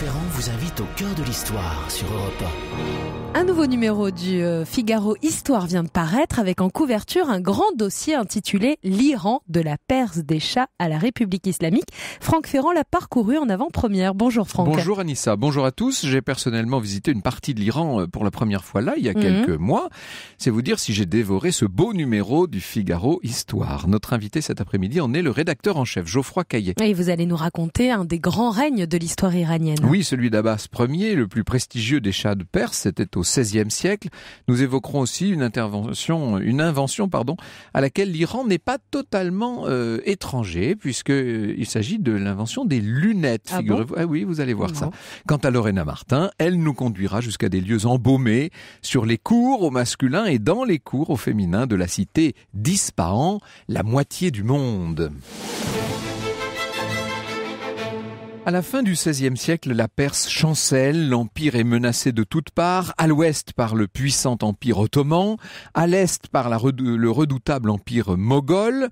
Ferrand vous invite au cœur de l'histoire sur Europe 1. Un nouveau numéro du euh, Figaro Histoire vient de paraître avec en couverture un grand dossier intitulé L'Iran de la Perse des chats à la République islamique. Franck Ferrand l'a parcouru en avant-première. Bonjour Franck. Bonjour Anissa, bonjour à tous. J'ai personnellement visité une partie de l'Iran euh, pour la première fois là, il y a mhm. quelques mois. C'est vous dire si j'ai dévoré ce beau numéro du Figaro Histoire. Notre invité cet après-midi en est le rédacteur en chef, Geoffroy Caillet. Et vous allez nous raconter un des grands règnes de l'histoire iranienne. Oui, celui d'Abbas Ier, le plus prestigieux des chats de Perse, c'était au XVIe siècle. Nous évoquerons aussi une intervention, une invention, pardon, à laquelle l'Iran n'est pas totalement euh, étranger, puisqu'il euh, s'agit de l'invention des lunettes. Ah, bon ah oui, vous allez voir ça. Quant à Lorena Martin, elle nous conduira jusqu'à des lieux embaumés, sur les cours au masculin et dans les cours au féminin de la cité d'Ispahan, la moitié du monde. À la fin du XVIe siècle, la Perse chancelle, l'empire est menacé de toutes parts, à l'ouest par le puissant empire ottoman, à l'est par le redoutable empire moghol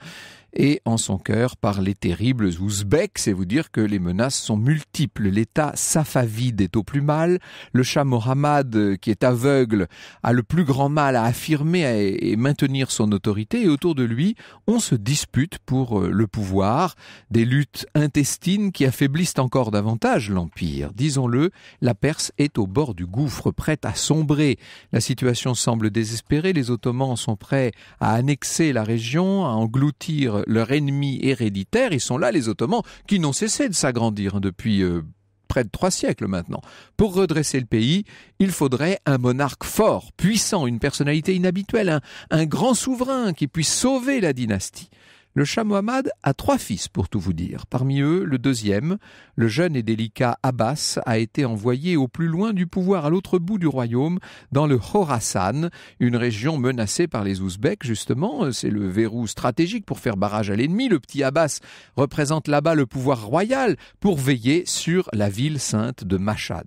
et en son cœur par les terribles ouzbeks. C'est vous dire que les menaces sont multiples. L'État safavide est au plus mal. Le Shah Mohammad, euh, qui est aveugle, a le plus grand mal à affirmer et maintenir son autorité. Et autour de lui, on se dispute pour euh, le pouvoir. Des luttes intestines qui affaiblissent encore davantage l'Empire. Disons-le, la Perse est au bord du gouffre, prête à sombrer. La situation semble désespérée. Les Ottomans sont prêts à annexer la région, à engloutir leur, ennemi héréditaire, ils sont là les Ottomans, qui n'ont cessé de s'agrandir hein, depuis euh, près de trois siècles maintenant. Pour redresser le pays, il faudrait un monarque fort, puissant, une personnalité inhabituelle, un grand souverain qui puisse sauver la dynastie. Le Shah Muhammad a trois fils, pour tout vous dire. Parmi eux, le deuxième, le jeune et délicat Abbas, a été envoyé au plus loin du pouvoir, à l'autre bout du royaume, dans le Khorasan, une région menacée par les Ouzbeks, justement. C'est le verrou stratégique pour faire barrage à l'ennemi. Le petit Abbas représente là-bas le pouvoir royal pour veiller sur la ville sainte de Machad.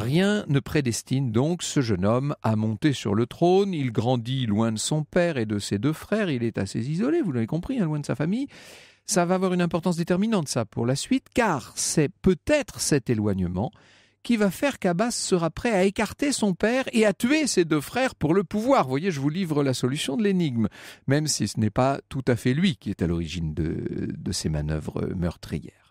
Rien ne prédestine donc ce jeune homme à monter sur le trône. Il grandit loin de son père et de ses deux frères. Il est assez isolé, vous l'avez compris, hein, loin de sa famille. Ça va avoir une importance déterminante, ça, pour la suite, car c'est peut-être cet éloignement qui va faire qu'Abbas sera prêt à écarter son père et à tuer ses deux frères pour le pouvoir. Vous voyez, je vous livre la solution de l'énigme, même si ce n'est pas tout à fait lui qui est à l'origine de, de ces manœuvres meurtrières.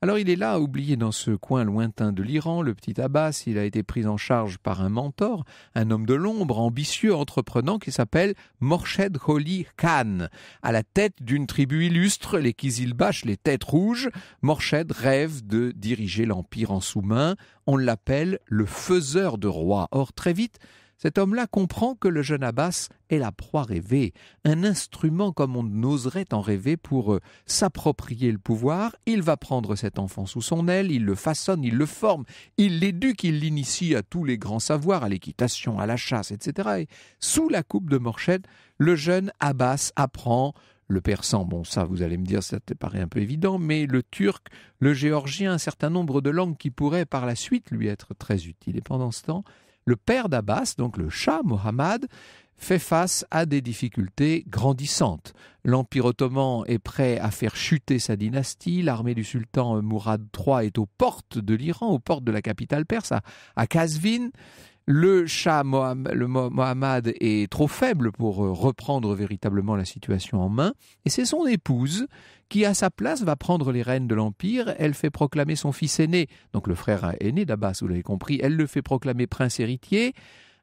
Alors il est là, oublié dans ce coin lointain de l'Iran, le petit Abbas, il a été pris en charge par un mentor, un homme de l'ombre, ambitieux, entreprenant, qui s'appelle Morshed Holi Khan. À la tête d'une tribu illustre, les Kizilbash, les têtes rouges, Morshed rêve de diriger l'empire en sous-main. On l'appelle le faiseur de rois. Or très vite, cet homme-là comprend que le jeune Abbas est la proie rêvée, un instrument comme on n'oserait en rêver pour euh, s'approprier le pouvoir. Il va prendre cet enfant sous son aile, il le façonne, il le forme, il l'éduque, il l'initie à tous les grands savoirs, à l'équitation, à la chasse, etc. Et sous la coupe de Morchette, le jeune Abbas apprend le persan, bon ça vous allez me dire ça te paraît un peu évident, mais le turc, le géorgien, un certain nombre de langues qui pourraient par la suite lui être très utiles. Et pendant ce temps, le père d'Abbas, donc le Shah Mohammed, fait face à des difficultés grandissantes. L'Empire ottoman est prêt à faire chuter sa dynastie, l'armée du sultan Mourad III est aux portes de l'Iran, aux portes de la capitale perse, à, Kazvin. Le chat Mohamed, le Mohammed est trop faible pour euh, reprendre véritablement la situation en main, et c'est son épouse qui, à sa place, va prendre les rênes de l'Empire. Elle fait proclamer son fils aîné, donc le frère aîné d'Abbas, vous l'avez compris, elle le fait proclamer prince héritier.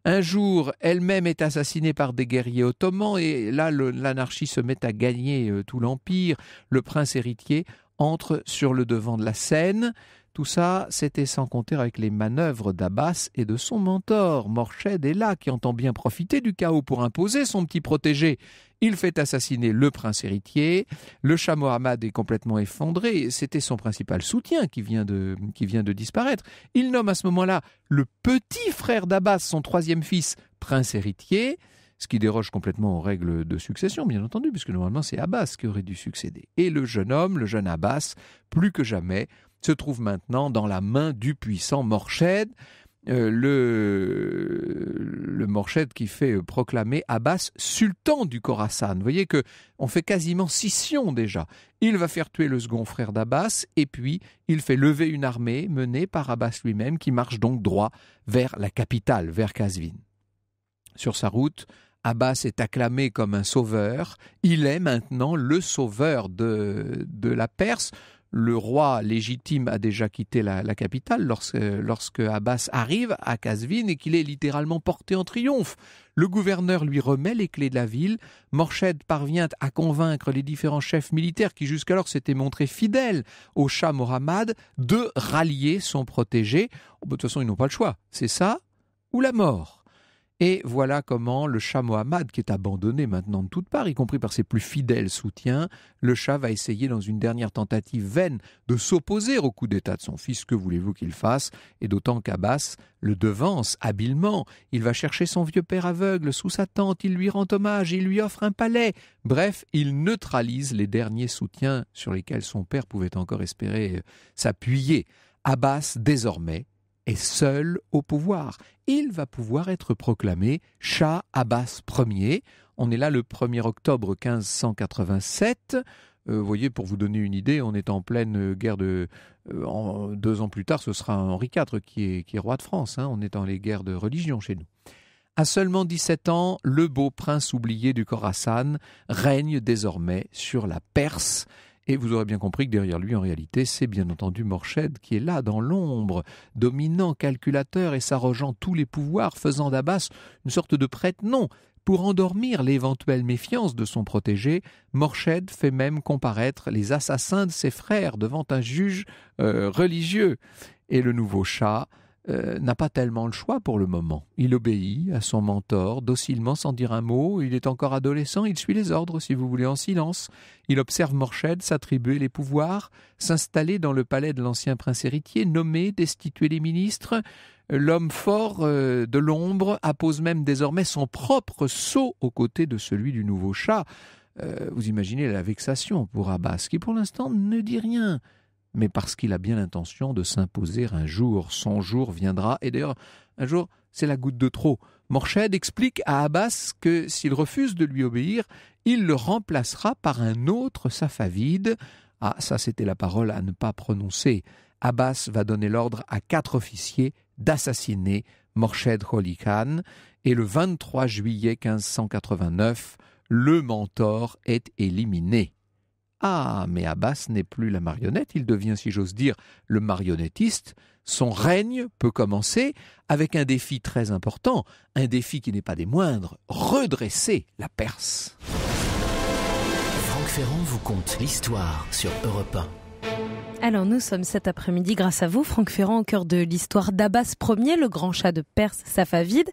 Un jour, elle-même est assassinée par des guerriers ottomans, et là, l'anarchie se met à gagner euh, tout l'Empire. Le prince héritier entre sur le devant de la scène. Tout ça, c'était sans compter avec les manœuvres d'Abbas et de son mentor, Morched là, qui entend bien profiter du chaos pour imposer son petit protégé. Il fait assassiner le prince héritier, le chat Mohammed est complètement effondré, c'était son principal soutien qui vient, de, qui vient de disparaître. Il nomme à ce moment-là le petit frère d'Abbas, son troisième fils, prince héritier, ce qui déroge complètement aux règles de succession, bien entendu, puisque normalement c'est Abbas qui aurait dû succéder. Et le jeune homme, le jeune Abbas, plus que jamais, se trouve maintenant dans la main du puissant Morshed, euh, le, le qui fait euh, proclamer Abbas sultan du Khorasan. Vous voyez que on fait quasiment scission déjà. Il va faire tuer le second frère d'Abbas et puis il fait lever une armée menée par Abbas lui-même qui marche donc droit vers la capitale, vers Kazvin. Sur sa route, Abbas est acclamé comme un sauveur. Il est maintenant le sauveur de, de la Perse le roi légitime a déjà quitté la, capitale lorsque, Abbas arrive à Kasvin et qu'il est littéralement porté en triomphe. Le gouverneur lui remet les clés de la ville. Morshed parvient à convaincre les différents chefs militaires qui jusqu'alors s'étaient montrés fidèles au Shah Mohammad de rallier son protégé. de toute façon, ils n'ont pas le choix. C'est ça ou la mort. Et voilà comment le chat Mohamed, qui est abandonné maintenant de toutes parts, y compris par ses plus fidèles soutiens, le chat va essayer dans une dernière tentative vaine de s'opposer au coup d'État de son fils, que voulez-vous qu'il fasse Et d'autant qu'Abbas le devance habilement, il va chercher son vieux père aveugle sous sa tente, il lui rend hommage, il lui offre un palais. Bref, il neutralise les derniers soutiens sur lesquels son père pouvait encore espérer euh, s'appuyer. Abbas, désormais, est seul au pouvoir. Il va pouvoir être proclamé Shah Abbas Ier. On est là le 1er octobre 1587. Euh, vous voyez, pour vous donner une idée, on est en pleine guerre de. Euh, deux ans plus tard, ce sera Henri IV qui est, roi de France. Hein. On est dans les guerres de religion chez nous. À seulement 17 ans, le beau prince oublié du Khorasan règne désormais sur la Perse. Et vous aurez bien compris que derrière lui, en réalité, c'est bien entendu Morshed qui est là, dans l'ombre, dominant, calculateur et s'arrogeant tous les pouvoirs, faisant d'Abbas une sorte de prête-nom. Pour endormir l'éventuelle méfiance de son protégé, Morshed fait même comparaître les assassins de ses frères devant un juge euh, religieux. Et le nouveau chat, euh, n'a pas tellement le choix pour le moment. Il obéit à son mentor, docilement sans dire un mot, il est encore adolescent, il suit les ordres, si vous voulez, en silence. Il observe Morshed s'attribuer les pouvoirs, s'installer dans le palais de l'ancien prince héritier, nommer, destituer les ministres. L'homme fort euh, de l'ombre appose même désormais son propre sceau aux côtés de celui du nouveau chat. Euh, vous imaginez la vexation pour Abbas, qui pour l'instant ne dit rien mais parce qu'il a bien l'intention de s'imposer un jour. Son jour viendra, et d'ailleurs, un jour, c'est la goutte de trop. Morshed explique à Abbas que s'il refuse de lui obéir, il le remplacera par un autre Safavide. Ah, ça c'était la parole à ne pas prononcer. Abbas va donner l'ordre à quatre officiers d'assassiner Morshed Kholikhan, et le 23 juillet 1589, le mentor est éliminé. Ah, mais Abbas n'est plus la marionnette, il devient, si j'ose dire, le marionnettiste. Son règne peut commencer avec un défi très important, un défi qui n'est pas des moindres, redresser la Perse. Franck Ferrand vous conte l'histoire sur Europe 1. Alors nous sommes cet après-midi grâce à vous, Franck Ferrand, au cœur de l'histoire d'Abbas Ier, le grand chat de Perse safavide.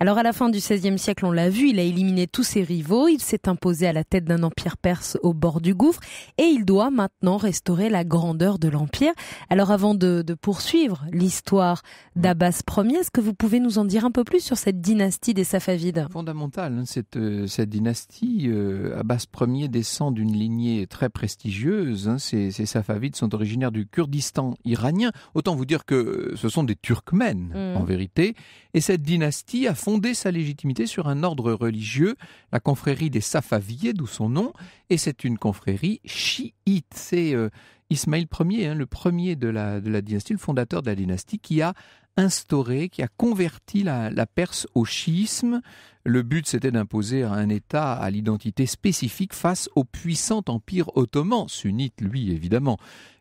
Alors à la fin du XVIe siècle, on l'a vu, il a éliminé tous ses rivaux, il s'est imposé à la tête d'un empire perse au bord du gouffre et il doit maintenant restaurer la grandeur de l'empire. Alors avant de, poursuivre l'histoire d'Abbas Ier, est-ce que vous pouvez nous en dire un peu plus sur cette dynastie des Safavides Fondamentale, hein, euh, cette, dynastie. Euh, Abbas Ier descend d'une lignée très prestigieuse. Hein, ces, Safavides sont du Kurdistan iranien. Autant vous dire que euh, ce sont des Turkmènes mm. en vérité. Et cette dynastie a fondé sa légitimité sur un ordre religieux, la confrérie des Safavides, d'où son nom. Et c'est une confrérie chiite. C'est euh, Ismaïl Ier, hein, le premier de la, de la dynastie, le fondateur de la dynastie, qui a instauré, qui a converti la, la Perse au chiisme, le but, c'était d'imposer un État à l'identité spécifique face au puissant empire ottoman, sunnite lui évidemment.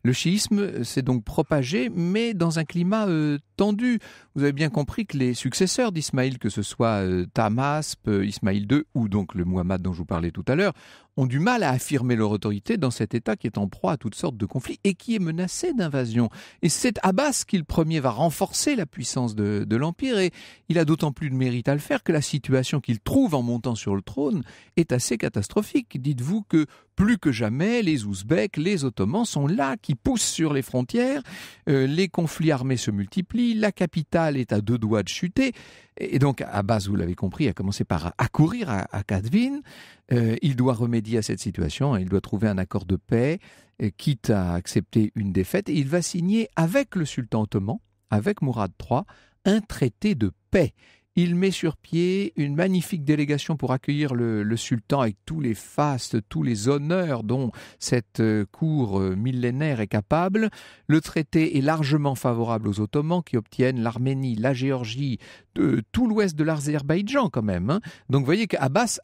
Le chiisme s'est donc propagé, mais dans un climat euh, tendu. Vous avez bien compris que les successeurs d'Ismaïl, que ce soit Tamaspe, euh, Tamasp, euh, Ismaïl II ou donc le Muhammad dont je vous parlais tout à l'heure, ont du mal à affirmer leur autorité dans cet État qui est en proie à toutes sortes de conflits et qui est menacé d'invasion. Et c'est Abbas qui le premier va renforcer la puissance de l'Empire et il a d'autant plus de mérite à le faire que la situation qu'il trouve en montant sur le trône est assez catastrophique. Dites-vous que plus que jamais, les Ouzbeks, les Ottomans sont là, qui poussent sur les frontières, euh, les conflits armés se multiplient, la capitale est à deux doigts de chuter, et donc Abbas, vous l'avez compris, a commencé par accourir à, à Kadvin, euh, il doit remédier à cette situation, il doit trouver un accord de paix, euh, quitte à accepter une défaite, et il va signer avec le sultan ottoman, avec Mourad III, un traité de paix il met sur pied une magnifique délégation pour accueillir le, sultan avec tous les fastes, tous les honneurs dont cette euh, cour euh, millénaire est capable. Le traité est largement favorable aux Ottomans qui obtiennent l'Arménie, la Géorgie, de, tout l'ouest de l'Azerbaïdjan quand même. Hein. Donc vous voyez qu'Abbas,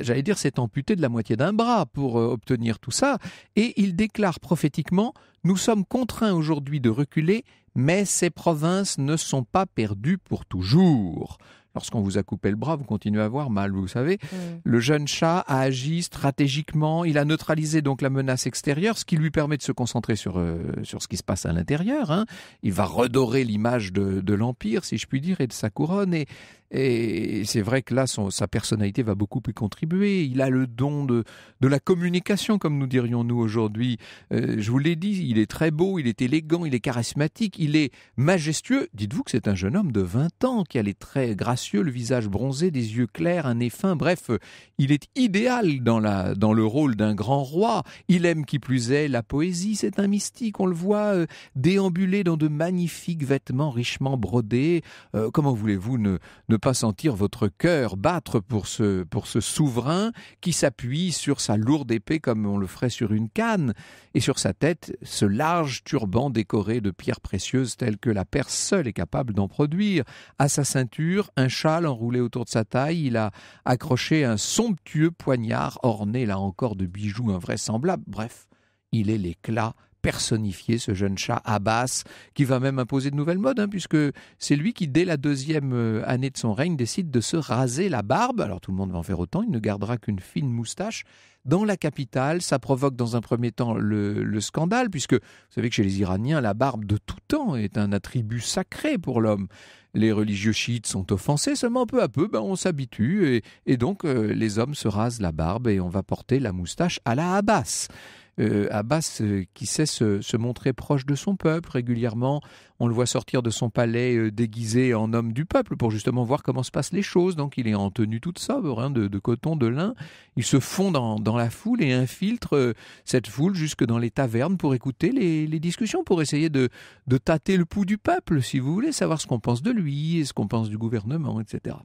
j'allais dire, s'est amputé de la moitié d'un bras pour euh, obtenir tout ça. Et il déclare prophétiquement, nous sommes contraints aujourd'hui de reculer mais ces provinces ne sont pas perdues pour toujours. Lorsqu'on vous a coupé le bras, vous continuez à avoir mal, vous savez. Mm. Le jeune chat a agi stratégiquement, il a neutralisé donc la menace extérieure, ce qui lui permet de se concentrer sur, euh, sur ce qui se passe à l'intérieur. Hein. Il va redorer l'image de, de l'Empire, si je puis dire, et de sa couronne. Et, et c'est vrai que là, son, sa personnalité va beaucoup plus contribuer. Il a le don de, de la communication, comme nous dirions nous aujourd'hui. Euh, je vous l'ai dit, il est très beau, il est élégant, il est charismatique, il est majestueux. Dites-vous que c'est un jeune homme de 20 ans qui a les grâce gracieux le visage bronzé, des yeux clairs, un nez fin, bref, il est idéal dans, la, dans le rôle d'un grand roi. Il aime qui plus est la poésie, c'est un mystique, on le voit euh, déambuler dans de magnifiques vêtements richement brodés. Euh, comment voulez-vous ne, pas sentir votre cœur battre pour ce, pour ce souverain qui s'appuie sur sa lourde épée comme on le ferait sur une canne, et sur sa tête ce large turban décoré de pierres précieuses telles que la Perse seule est capable d'en produire, à sa ceinture un châle enroulé autour de sa taille, il a accroché un somptueux poignard orné là encore de bijoux invraisemblables. Bref, il est l'éclat personnifié, ce jeune chat Abbas, qui va même imposer de nouvelles modes, hein, puisque c'est lui qui, dès la deuxième euh, année de son règne, décide de se raser la barbe. Alors tout le monde va en faire autant, il ne gardera qu'une fine moustache. Dans la capitale, ça provoque dans un premier temps le, le, scandale, puisque vous savez que chez les Iraniens, la barbe de tout temps est un attribut sacré pour l'homme les religieux chiites sont offensés, seulement peu à peu, ben, on s'habitue et, donc euh, les hommes se rasent la barbe et on va porter la moustache à la Abbas. Euh, Abbas euh, qui sait se, montrer proche de son peuple régulièrement. On le voit sortir de son palais euh, déguisé en homme du peuple pour justement voir comment se passent les choses. Donc il est en tenue toute sobre, hein, de, coton, de lin. Il se fond dans, la foule et infiltre cette foule jusque dans les tavernes pour écouter les, discussions, pour essayer de, de tâter le pouls du peuple, si vous voulez, savoir ce qu'on pense de lui et ce qu'on pense du gouvernement, etc.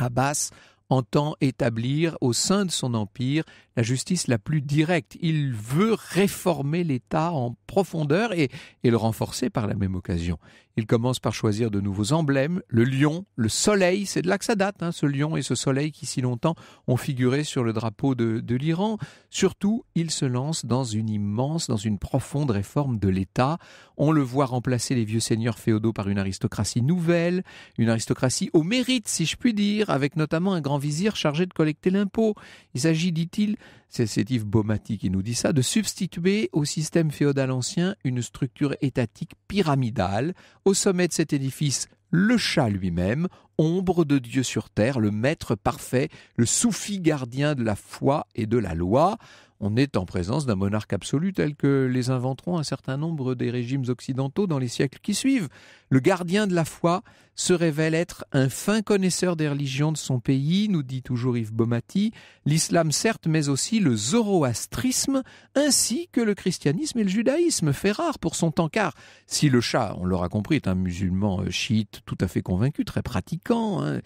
Abbas entend établir au sein de son empire la justice la plus directe. Il veut réformer l'État en profondeur et, le renforcer par la même occasion. Il commence par choisir de nouveaux emblèmes, le lion, le soleil, c'est de là que ça date, hein, ce lion et ce soleil qui si longtemps ont figuré sur le drapeau de, de l'Iran. Surtout, il se lance dans une immense, dans une profonde réforme de l'État. On le voit remplacer les vieux seigneurs féodaux par une aristocratie nouvelle, une aristocratie au mérite, si je puis dire, avec notamment un grand vizir chargé de collecter l'impôt. Il s'agit, dit-il, c'est Yves Baumati qui nous dit ça, de substituer au système féodal ancien une structure étatique pyramidale. Au sommet de cet édifice, le chat lui-même, ombre de Dieu sur terre, le maître parfait, le soufi gardien de la foi et de la loi on est en présence d'un monarque absolu tel que les inventeront un certain nombre des régimes occidentaux dans les siècles qui suivent. Le gardien de la foi se révèle être un fin connaisseur des religions de son pays, nous dit toujours Yves Bomati, l'islam certes, mais aussi le zoroastrisme, ainsi que le christianisme et le judaïsme, fait rare pour son temps car si le chat, on l'aura compris, est un musulman euh, chiite tout à fait convaincu, très pratiquant, hein,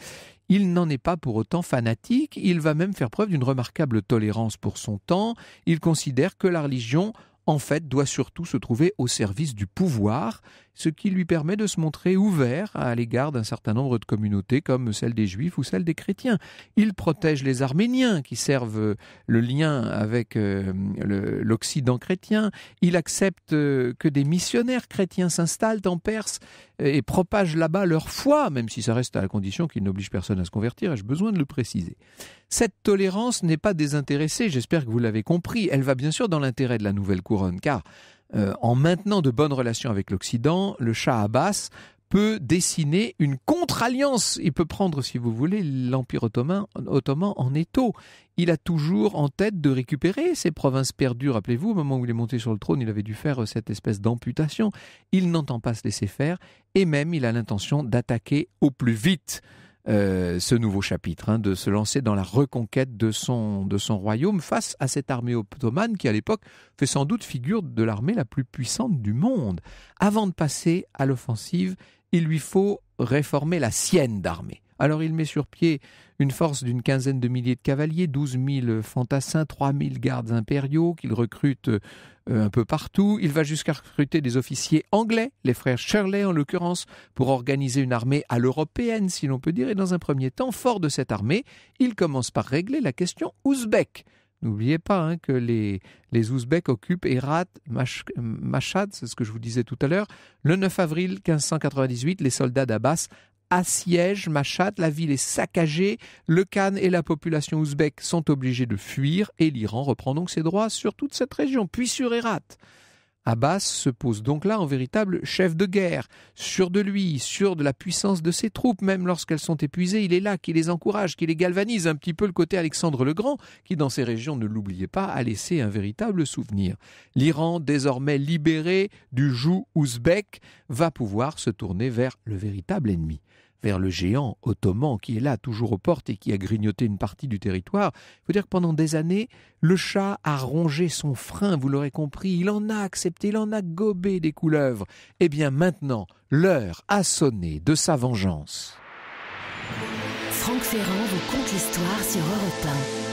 il n'en est pas pour autant fanatique, il va même faire preuve d'une remarquable tolérance pour son temps, il considère que la religion en fait doit surtout se trouver au service du pouvoir, ce qui lui permet de se montrer ouvert à l'égard d'un certain nombre de communautés comme celle des Juifs ou celle des chrétiens. Il protège les Arméniens qui servent euh, le lien avec euh, l'Occident chrétien. Il accepte euh, que des missionnaires chrétiens s'installent en Perse et, propagent là-bas leur foi, même si ça reste à la condition qu'ils n'obligent personne à se convertir, ai-je besoin de le préciser. Cette tolérance n'est pas désintéressée, j'espère que vous l'avez compris, elle va bien sûr dans l'intérêt de la nouvelle couronne, car euh, en maintenant de bonnes relations avec l'Occident, le Shah Abbas peut dessiner une contre-alliance. Il peut prendre, si vous voulez, l'Empire ottoman, en étau. Il a toujours en tête de récupérer ses provinces perdues. Rappelez-vous, au moment où il est monté sur le trône, il avait dû faire euh, cette espèce d'amputation. Il n'entend pas se laisser faire et même il a l'intention d'attaquer au plus vite euh, ce nouveau chapitre, hein, de se lancer dans la reconquête de son, de son royaume face à cette armée ottomane qui, à l'époque, fait sans doute figure de l'armée la plus puissante du monde. Avant de passer à l'offensive, il lui faut réformer la sienne d'armée. Alors il met sur pied une force d'une quinzaine de milliers de cavaliers, douze mille fantassins, trois mille gardes impériaux qu'il recrute euh, un peu partout. Il va jusqu'à recruter des officiers anglais, les frères Shirley en l'occurrence, pour organiser une armée à l'européenne, si l'on peut dire. Et dans un premier temps, fort de cette armée, il commence par régler la question ouzbek. N'oubliez pas hein, que les, les Ouzbeks occupent Erat, Machad, c'est ce que je vous disais tout à l'heure. Le 9 avril 1598, les soldats d'Abbas assiège Machad, la ville est saccagée, le Khan et la population ouzbek sont obligés de fuir et l'Iran reprend donc ses droits sur toute cette région, puis sur Herat. Abbas se pose donc là en véritable chef de guerre, sûr de lui, sûr de la puissance de ses troupes, même lorsqu'elles sont épuisées, il est là, qui les encourage, qui les galvanise, un petit peu le côté Alexandre le Grand, qui dans ces régions, ne l'oubliez pas, a laissé un véritable souvenir. L'Iran, désormais libéré du joug ouzbek, va pouvoir se tourner vers le véritable ennemi vers le géant ottoman qui est là, toujours aux portes et qui a grignoté une partie du territoire. Il faut dire que pendant des années, le chat a rongé son frein, vous l'aurez compris, il en a accepté, il en a gobé des couleuvres. Et eh bien maintenant, l'heure a sonné de sa vengeance. Franck Ferrand vous conte l'histoire sur Europe 1.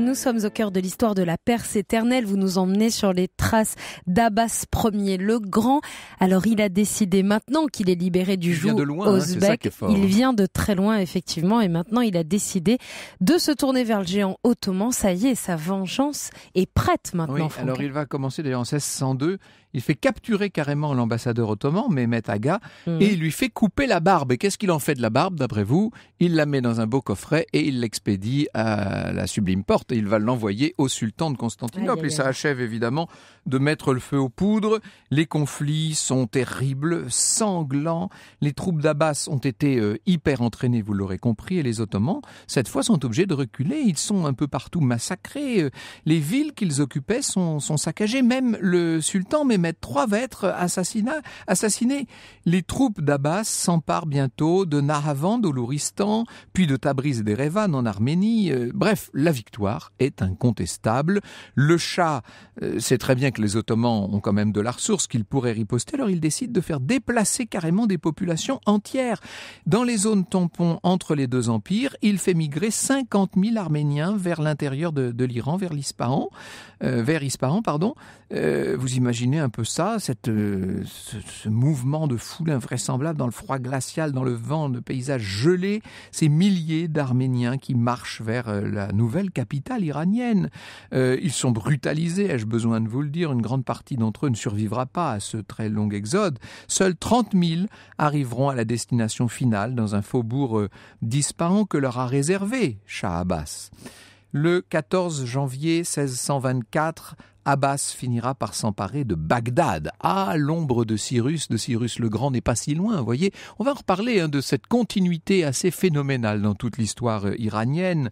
Nous sommes au cœur de l'histoire de la Perse éternelle. Vous nous emmenez sur les traces d'Abbas Ier le Grand. Alors il a décidé maintenant qu'il est libéré du joug hein, ouzbek. Hein, il vient de très loin effectivement et maintenant il a décidé de se tourner vers le géant ottoman. Ça y est, sa vengeance est prête maintenant. Oui, alors il va commencer d'ailleurs en 1602. Il fait capturer carrément l'ambassadeur ottoman, Mehmet Aga, mhm. et il lui fait couper la barbe. Et qu'est-ce qu'il en fait de la barbe d'après vous Il la met dans un beau coffret et il l'expédie à la sublime porte il va l'envoyer au sultan de Constantinople. Et ça achève évidemment de mettre le feu aux poudres. Les conflits sont terribles, sanglants. Les troupes d'Abbas ont été euh, hyper entraînées, vous l'aurez compris, et les Ottomans, cette fois, sont obligés de reculer. Ils sont un peu partout massacrés. Euh, les villes qu'ils occupaient sont, saccagées. Même le sultan mettre trois va être assassiné. Les troupes d'Abbas s'emparent bientôt de Nahavand au Louristan, puis de Tabriz et d'Erevan en Arménie. Euh, bref, la victoire est incontestable. Le chat euh, sait très bien que les Ottomans ont quand même de la ressource, qu'ils pourraient riposter, alors il décide de faire déplacer carrément des populations entières. Dans les zones tampons entre les deux empires, il fait migrer 50 000 Arméniens vers l'intérieur de, l'Iran, vers l'Ispahan, euh, vers Ispahan, pardon. Euh, vous imaginez un peu ça, cette, ce, mouvement de foule invraisemblable dans le froid glacial, dans le vent, de paysage gelé, ces milliers d'Arméniens qui marchent vers la nouvelle capitale iranienne. Euh, ils sont brutalisés, ai-je besoin de vous le dire, une grande partie d'entre eux ne survivra pas à ce très long exode. Seuls 30 000 arriveront à la destination finale dans un faubourg euh, disparant que leur a réservé Shah Abbas. Le 14 janvier 1624, Abbas finira par s'emparer de Bagdad. Ah, l'ombre de Cyrus, de Cyrus le Grand n'est pas si loin, vous voyez. On va en reparler hein, de cette continuité assez phénoménale dans toute l'histoire euh, iranienne.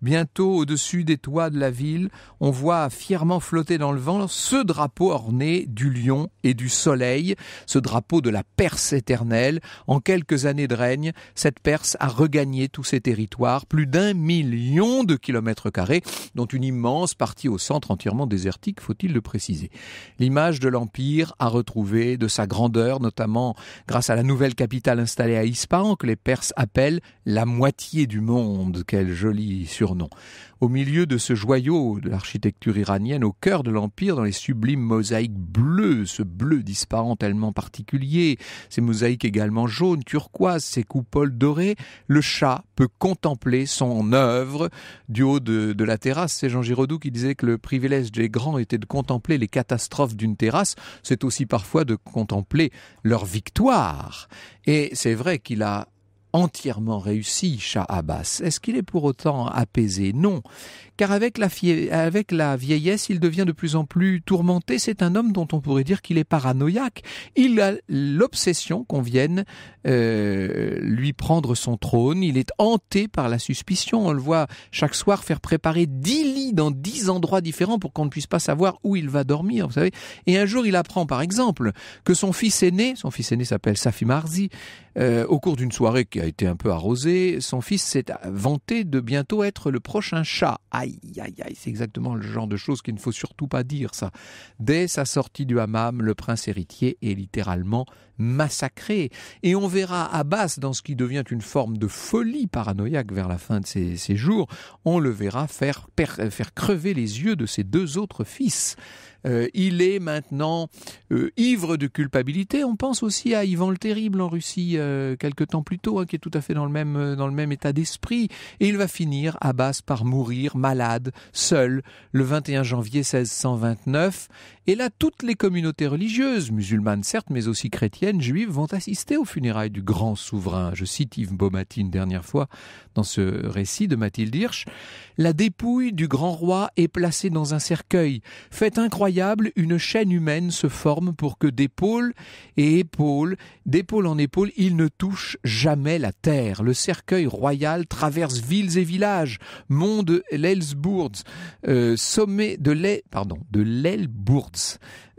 Bientôt, au-dessus des toits de la ville, on voit fièrement flotter dans le vent ce drapeau orné du lion et du soleil, ce drapeau de la Perse éternelle. En quelques années de règne, cette Perse a regagné tous ses territoires, plus d'un million de kilomètres carrés, dont une immense partie au centre entièrement désertique faut-il le préciser. L'image de l'Empire a retrouvé de sa grandeur, notamment grâce à la nouvelle capitale installée à Ispahan, que les Perses appellent la moitié du monde. Quel joli surnom. Au milieu de ce joyau de l'architecture iranienne, au cœur de l'Empire, dans les sublimes mosaïques bleues, ce bleu d'Ispahan tellement particulier, ces mosaïques également jaunes, turquoise, ces coupoles dorées, le chat peut contempler son œuvre du haut de, la terrasse. C'est Jean Giraudoux qui disait que le privilège des grands était de contempler les catastrophes d'une terrasse, c'est aussi parfois de contempler leur victoire. Et c'est vrai qu'il a entièrement réussi, Shah Abbas. Est-ce qu'il est pour autant apaisé Non, car avec la, vieillesse, il devient de plus en plus tourmenté. C'est un homme dont on pourrait dire qu'il est paranoïaque. Il a l'obsession qu'on vienne euh, lui prendre son trône. Il est hanté par la suspicion. On le voit chaque soir faire préparer dix lits dans dix endroits différents pour qu'on ne puisse pas savoir où il va dormir. Vous savez. Et un jour, il apprend, par exemple, que son fils aîné, son fils aîné s'appelle Safi Marzi, euh, au cours d'une soirée qui a été un peu arrosée, son fils s'est vanté de bientôt être le prochain chat. Aïe, aïe, aïe, c'est exactement le genre de choses qu'il ne faut surtout pas dire, ça. Dès sa sortie du hammam, le prince héritier est littéralement massacré Et on verra Abbas, dans ce qui devient une forme de folie paranoïaque vers la fin de ses, jours, on le verra faire, faire crever les yeux de ses deux autres fils. Euh, il est maintenant euh, ivre de culpabilité. On pense aussi à Ivan le Terrible en Russie euh, quelque temps plus tôt, hein, qui est tout à fait dans le même dans le même état d'esprit. Et il va finir Abbas par mourir malade, seul, le 21 janvier 1629. Et là, toutes les communautés religieuses, musulmanes certes, mais aussi chrétiennes juives vont assister aux funérailles du grand souverain. Je cite Yves Baumati une dernière fois dans ce récit de Mathilde Hirsch. La dépouille du grand roi est placée dans un cercueil. Fait incroyable, une chaîne humaine se forme pour que d'épaule et épaule, d'épaule en épaule, il ne touche jamais la terre. Le cercueil royal traverse villes et villages, monts de l'Elsbourg, euh, sommet de l'Elbourg, de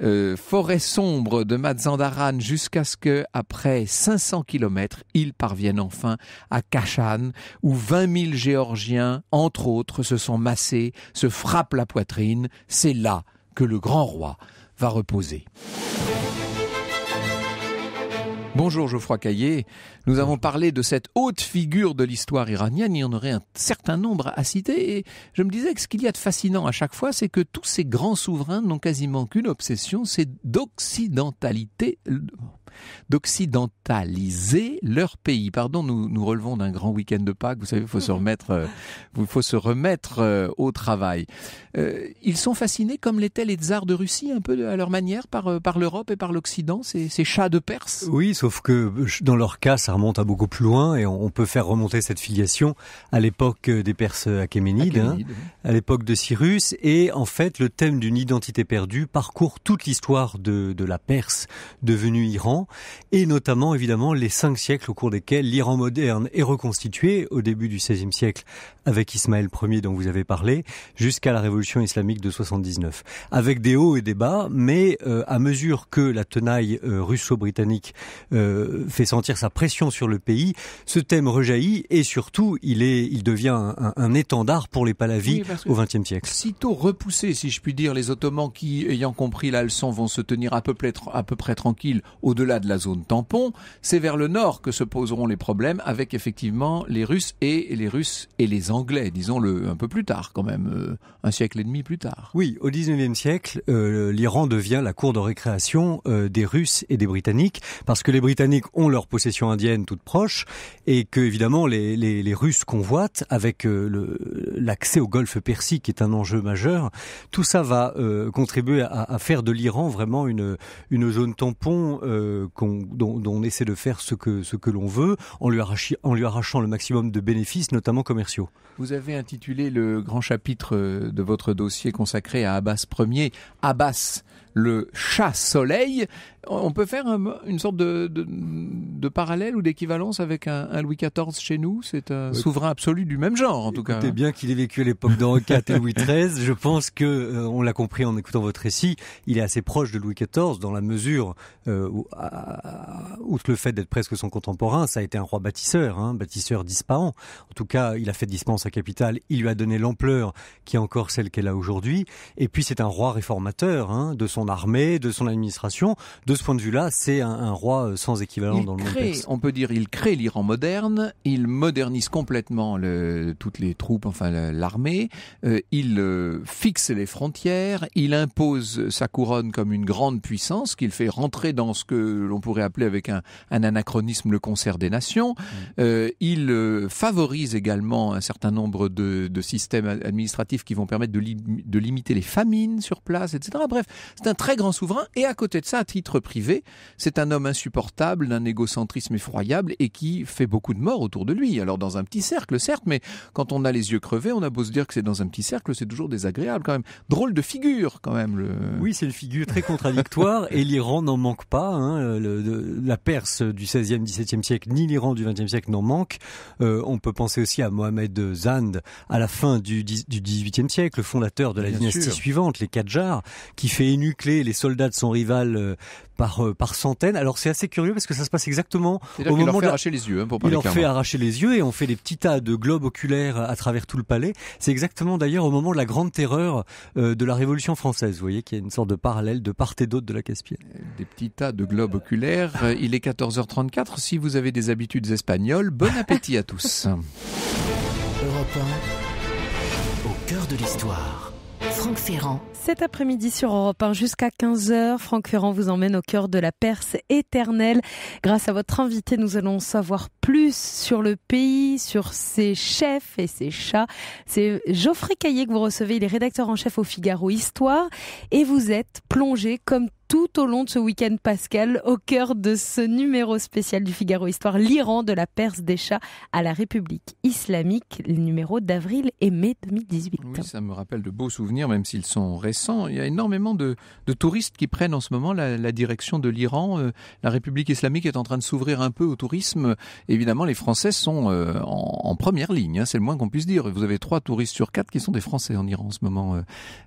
euh, forêt sombre de Mazandaran jusqu'à jusqu'à ce que, après 500 kilomètres, ils parviennent enfin à Kachan, où 20 000 Géorgiens, entre autres, se sont massés, se frappent la poitrine. C'est là que le grand roi va reposer. Bonjour Geoffroy Caillé. Nous avons parlé de cette haute figure de l'histoire iranienne. Il y en aurait un certain nombre à citer. Et je me disais que ce qu'il y a de fascinant à chaque fois, c'est que tous ces grands souverains n'ont quasiment qu'une obsession, c'est d'occidentaliser leur pays. Pardon, nous, nous relevons d'un grand week-end de Pâques. Vous savez, il faut se mhm. remettre, euh, il faut se remettre euh, au travail. Euh, ils sont fascinés, comme l'étaient les tsars de Russie, un peu à leur manière, par, l'Europe et par l'Occident, ces, ces chats de Perse. Oui, sauf que dans leur cas, ça remonte à beaucoup plus loin et on peut faire remonter cette filiation à l'époque euh, des Perses achéménides, hein, à l'époque de Cyrus. Et en fait, le thème d'une identité perdue parcourt toute l'histoire de, de la Perse devenue Iran et notamment évidemment les cinq siècles au cours desquels l'Iran moderne est reconstitué au début du XVIe siècle avec Ismaël Ier dont vous avez parlé jusqu'à la révolution islamique de 79 avec des hauts et des bas mais euh, à mesure que la tenaille euh, russo-britannique euh, fait sentir sa pression sur le pays. Ce thème rejaillit et surtout, il, est, il devient un, étendard pour les palavis au XXe siècle. Sitôt repoussé, si je puis dire, les Ottomans qui, ayant compris la leçon, vont se tenir à peu près, à peu près tranquilles au-delà de la zone tampon. C'est vers le nord que se poseront les problèmes avec effectivement les Russes et les Russes et les Anglais, disons-le un peu plus tard quand même, euh, un siècle et demi plus tard. Oui, au XIXe siècle, euh, l'Iran devient la cour de récréation des Russes et des Britanniques parce que les Britanniques ont leur possession indienne toute proche et que évidemment les, Russes convoitent avec euh, l'accès au golfe Persique qui est un enjeu majeur. Tout ça va euh, contribuer à, faire de l'Iran vraiment une, zone tampon euh, dont, on essaie de faire ce que, ce que l'on veut en lui, en lui arrachant le maximum de bénéfices, notamment commerciaux. Vous avez intitulé le grand chapitre de votre dossier consacré à Abbas Ier, Abbas le chat soleil. On peut faire une sorte de, parallèle ou d'équivalence avec un, Louis XIV chez nous. C'est un souverain absolu du même genre, en tout Écoutez cas. bien qu'il ait vécu à l'époque de IV et Louis XIII. Je pense que, euh, on l'a compris en écoutant votre récit, il est assez proche de Louis XIV dans la mesure, euh, où, outre le fait d'être presque son contemporain, ça a été un roi bâtisseur, un hein, bâtisseur disparant. En tout cas, il a fait disparant sa capitale. Il lui a donné l'ampleur qui est encore celle qu'elle a aujourd'hui. Et puis, c'est un roi réformateur hein, de son armée, de son administration. De ce point de vue-là, c'est un, roi euh, sans équivalent dans le monde On peut dire, il crée l'Iran moderne, il modernise complètement toutes les troupes, enfin l'armée, euh, il euh, fixe les frontières, il impose sa couronne comme une grande puissance qu'il fait rentrer dans ce que l'on pourrait appeler avec un, anachronisme le concert des nations. Mm. il favorise également un certain nombre de, systèmes administratifs qui vont permettre de, de limiter les famines sur place, etc. Bref, c'est un un très grand souverain, et à côté de ça, à titre privé, c'est un homme insupportable, d'un égocentrisme effroyable, et qui fait beaucoup de morts autour de lui. Alors dans un petit cercle, certes, mais quand on a les yeux crevés, on a beau se dire que c'est dans un petit cercle, c'est toujours désagréable quand même. Drôle de figure quand même. Le... Oui, c'est une figure très contradictoire, et l'Iran n'en manque pas. Hein. la Perse du 16e, 17e siècle, ni l'Iran du 20e siècle n'en manque. Euh, on peut penser aussi à Mohamed Zand à la fin du, du 18e siècle, fondateur de la dynastie suivante, les Qadjars, qui fait énuque les soldats de son rival euh, par, euh, par centaines. Alors c'est assez curieux parce que ça se passe exactement au moment de arracher les yeux. Hein, il leur fait arracher les yeux et on fait des petits tas de globes oculaires à travers tout le palais. C'est exactement d'ailleurs au moment de la grande terreur euh, de la Révolution française. Vous voyez qu'il y a une sorte de parallèle de part et d'autre de la Caspienne Des petits tas de globes oculaires. il est 14h34. Si vous avez des habitudes espagnoles, bon appétit à tous. Europe au cœur de l'histoire. Franck Ferrand. Cet après-midi sur Europe 1 jusqu'à 15h, Franck Ferrand vous emmène au cœur de la Perse éternelle. Grâce à votre invité, nous allons savoir plus sur le pays, sur ses chefs et ses chats. C'est Geoffrey Caillé que vous recevez, il est rédacteur en chef au Figaro Histoire et vous êtes plongé comme tout au long de ce week-end pascal, au cœur de ce numéro spécial du Figaro Histoire, l'Iran de la Perse des chats à la République islamique, le numéro d'avril et mai 2018. Oui, ça me rappelle de beaux souvenirs, même s'ils sont récents. Il y a énormément de, de touristes qui prennent en ce moment la, direction de l'Iran. Euh, la République islamique est en train de s'ouvrir un peu au tourisme. Évidemment, les Français sont euh, en, première ligne, hein, c'est le moins qu'on puisse dire. Vous avez trois touristes sur quatre qui sont des Français en Iran en ce moment.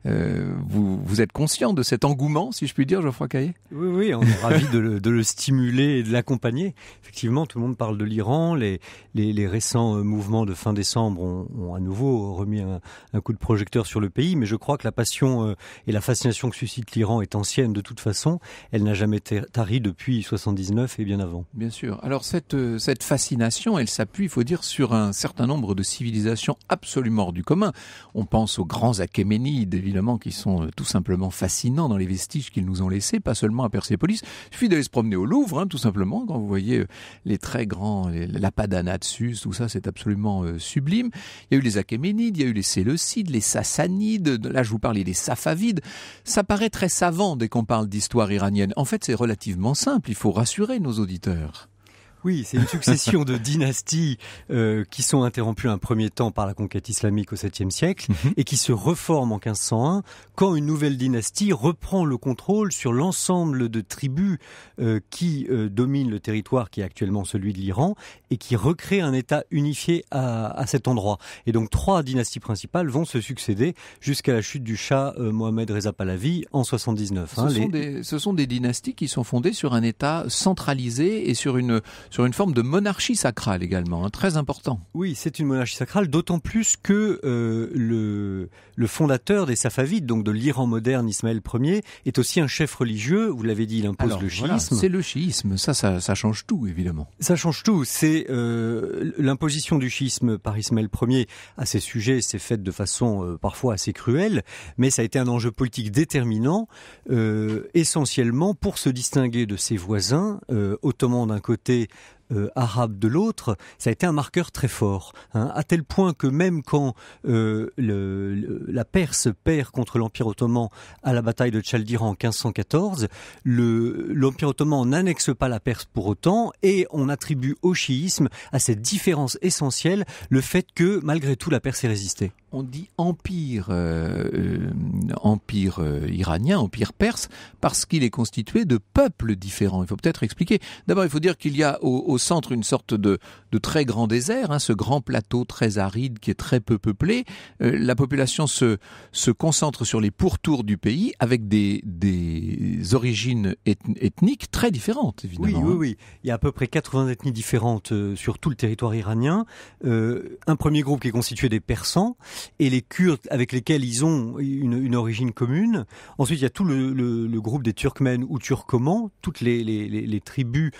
Euh, vous, vous êtes conscient de cet engouement, si je puis dire, Geoffrey oui, oui, on est ravi de, le, stimuler et de l'accompagner. Effectivement, tout le monde parle de l'Iran. Les, les, récents euh, mouvements de fin décembre ont, à nouveau remis un, coup de projecteur sur le pays, mais je crois que la passion euh, et la fascination que suscite l'Iran est ancienne de toute façon. Elle n'a jamais tari depuis 79 et bien avant. Bien sûr. Alors cette, euh, cette fascination, elle s'appuie, il faut dire, sur un certain nombre de civilisations absolument hors du commun. On pense aux grands Achéménides, évidemment, qui sont tout simplement fascinants dans les vestiges qu'ils nous ont laissés c'est pas seulement à Persépolis. Il suffit d'aller se promener au Louvre, hein, tout simplement, quand vous voyez euh, les très grands, la Padana tout ça, c'est absolument euh, sublime. Il y a eu les Achéménides, il y a eu les Séleucides, les Sassanides, là je vous parlais des Safavides. Ça paraît très savant dès qu'on parle d'histoire iranienne. En fait, c'est relativement simple, il faut rassurer nos auditeurs. Oui, c'est une succession de dynasties euh, qui sont interrompues un premier temps par la conquête islamique au 7e siècle mhm. et qui se reforment en 1501 quand une nouvelle dynastie reprend le contrôle sur l'ensemble de tribus euh, qui euh, dominent le territoire qui est actuellement celui de l'Iran et qui recrée un État unifié à, cet endroit. Et donc trois dynasties principales vont se succéder jusqu'à la chute du Shah Mohamed Reza Pahlavi en 79. Hein, ce, sont des, ce sont des dynasties qui sont fondées sur un État centralisé et sur une sur une forme de monarchie sacrale également, hein, très important. Oui, c'est une monarchie sacrale, d'autant plus que euh, le, le, fondateur des Safavides, donc de l'Iran moderne, Ismaël Ier, est aussi un chef religieux. Vous l'avez dit, il impose le chiisme. c'est le chiisme, ça, ça, change tout évidemment. Ça change tout. C'est euh, l'imposition du chiisme par Ismaël Ier à ses sujets, c'est faite de façon euh, parfois assez cruelle, mais ça a été un enjeu politique déterminant, essentiellement pour se distinguer de ses voisins ottomans d'un côté euh, arabe de l'autre, ça a été un marqueur très fort, hein, à tel point que même quand euh, la Perse perd contre l'Empire ottoman à la bataille de Chaldiran en 1514, l'Empire ottoman n'annexe pas la Perse pour autant et on attribue au chiisme, à cette différence essentielle, le fait que malgré tout la Perse ait résisté on dit empire, euh, euh, empire euh, iranien, empire perse, parce qu'il est constitué de peuples différents. Il faut peut-être expliquer. D'abord, il faut dire qu'il y a au, centre une sorte de, de très grand désert, hein, ce grand plateau très aride qui est très peu peuplé. Euh, la population se, se concentre sur les pourtours du pays avec des, des origines ethniques très différentes, évidemment. Oui, oui, hein. oui. Il y a à peu près 80 ethnies différentes euh, sur tout le territoire iranien. Euh, un premier groupe qui est constitué des Persans et les Kurdes avec lesquels ils ont une, une origine commune. Ensuite, il y a tout le, le, groupe des Turkmènes ou Turcomans, toutes les, les, les tribus